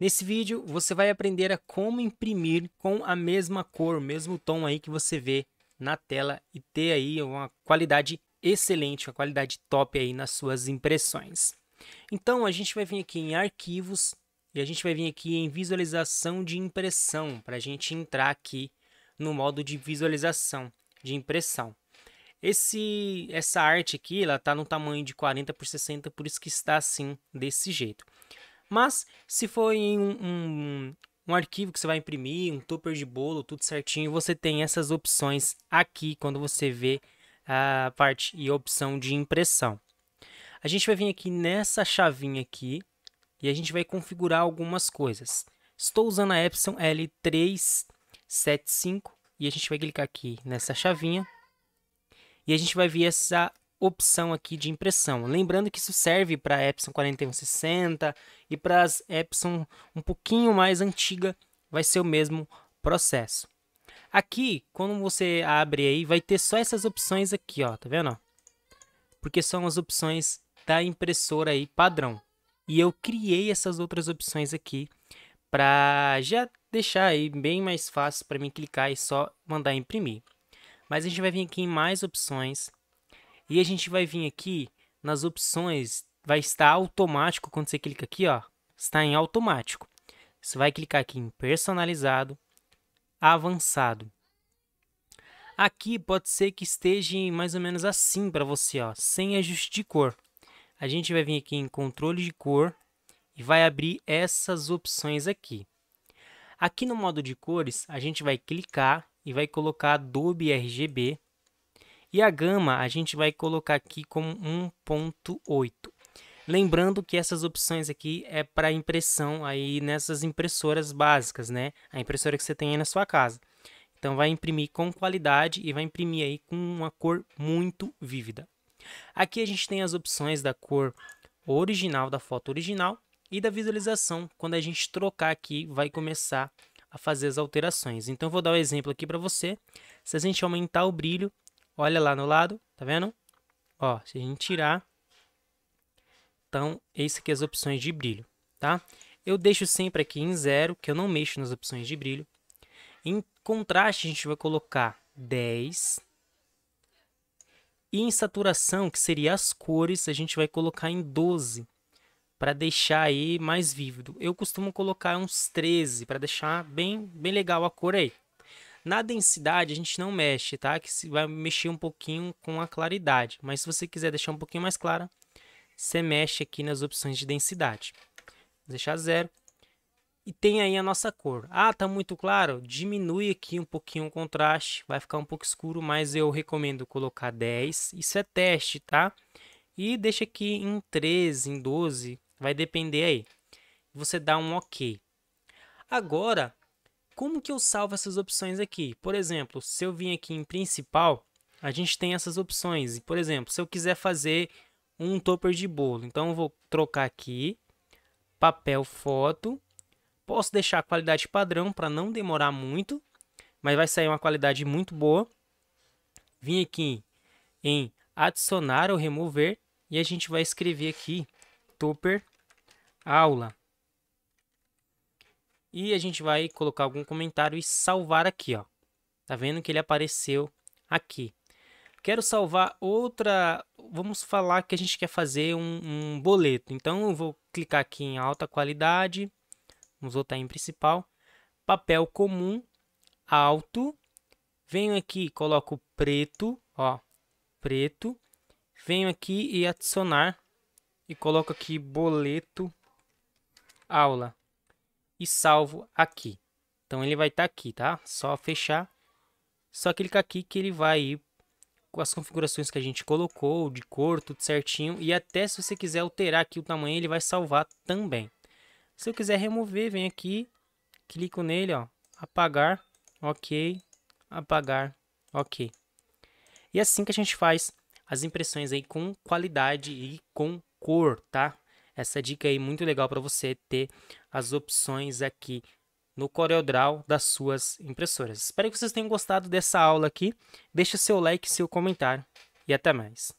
Nesse vídeo você vai aprender a como imprimir com a mesma cor, o mesmo tom aí que você vê na tela e ter aí uma qualidade excelente, uma qualidade top aí nas suas impressões. Então a gente vai vir aqui em arquivos e a gente vai vir aqui em visualização de impressão para a gente entrar aqui no modo de visualização de impressão. Esse, essa arte aqui, ela está no tamanho de 40 por 60, por isso que está assim, desse jeito. Mas se for em um, um, um arquivo que você vai imprimir, um topper de bolo, tudo certinho, você tem essas opções aqui quando você vê a parte e a opção de impressão. A gente vai vir aqui nessa chavinha aqui e a gente vai configurar algumas coisas. Estou usando a Epson L375 e a gente vai clicar aqui nessa chavinha e a gente vai ver essa opção aqui de impressão. Lembrando que isso serve para a Epson 4160 e para as Epson um pouquinho mais antiga, vai ser o mesmo processo. Aqui, quando você abre aí, vai ter só essas opções aqui, ó, tá vendo? Porque são as opções da impressora aí padrão. E eu criei essas outras opções aqui para já deixar aí bem mais fácil para mim clicar e só mandar imprimir. Mas a gente vai vir aqui em mais opções e a gente vai vir aqui nas opções, vai estar automático quando você clica aqui, ó, está em automático. Você vai clicar aqui em personalizado, avançado. Aqui pode ser que esteja mais ou menos assim para você, ó, sem ajuste de cor. A gente vai vir aqui em controle de cor e vai abrir essas opções aqui. Aqui no modo de cores, a gente vai clicar e vai colocar Adobe RGB e a gama a gente vai colocar aqui como 1.8. Lembrando que essas opções aqui é para impressão aí nessas impressoras básicas, né? A impressora que você tem aí na sua casa. Então vai imprimir com qualidade e vai imprimir aí com uma cor muito vívida. Aqui a gente tem as opções da cor original da foto original e da visualização. Quando a gente trocar aqui, vai começar a fazer as alterações. Então vou dar um exemplo aqui para você. Se a gente aumentar o brilho, Olha lá no lado, tá vendo? Ó, se a gente tirar, então, esse aqui é as opções de brilho, tá? Eu deixo sempre aqui em zero, que eu não mexo nas opções de brilho. Em contraste, a gente vai colocar 10. E em saturação, que seria as cores, a gente vai colocar em 12, para deixar aí mais vívido. Eu costumo colocar uns 13, para deixar bem, bem legal a cor aí, na densidade a gente não mexe, tá? Que se vai mexer um pouquinho com a claridade. Mas se você quiser deixar um pouquinho mais clara, você mexe aqui nas opções de densidade. Vou deixar zero. E tem aí a nossa cor. Ah, tá muito claro? Diminui aqui um pouquinho o contraste, vai ficar um pouco escuro, mas eu recomendo colocar 10. Isso é teste, tá? E deixa aqui em 13, em 12, vai depender aí. Você dá um OK. Agora, como que eu salvo essas opções aqui? Por exemplo, se eu vim aqui em principal, a gente tem essas opções. Por exemplo, se eu quiser fazer um topper de bolo, então eu vou trocar aqui, papel foto, posso deixar a qualidade padrão para não demorar muito, mas vai sair uma qualidade muito boa. Vim aqui em adicionar ou remover e a gente vai escrever aqui topper aula. E a gente vai colocar algum comentário e salvar aqui, ó. Tá vendo que ele apareceu aqui. Quero salvar outra... Vamos falar que a gente quer fazer um, um boleto. Então, eu vou clicar aqui em alta qualidade. Vamos voltar em principal. Papel comum, alto. Venho aqui, coloco preto, ó, preto. Venho aqui e adicionar e coloco aqui boleto aula e salvo aqui. Então ele vai estar tá aqui, tá? Só fechar. Só clicar aqui que ele vai ir com as configurações que a gente colocou, de cor, tudo certinho. E até se você quiser alterar aqui o tamanho, ele vai salvar também. Se eu quiser remover, vem aqui, clico nele, ó, apagar, ok, apagar, ok. E é assim que a gente faz as impressões aí com qualidade e com cor, tá? essa dica aí muito legal para você ter as opções aqui no CorelDRAW das suas impressoras. Espero que vocês tenham gostado dessa aula aqui. Deixe seu like, seu comentário e até mais.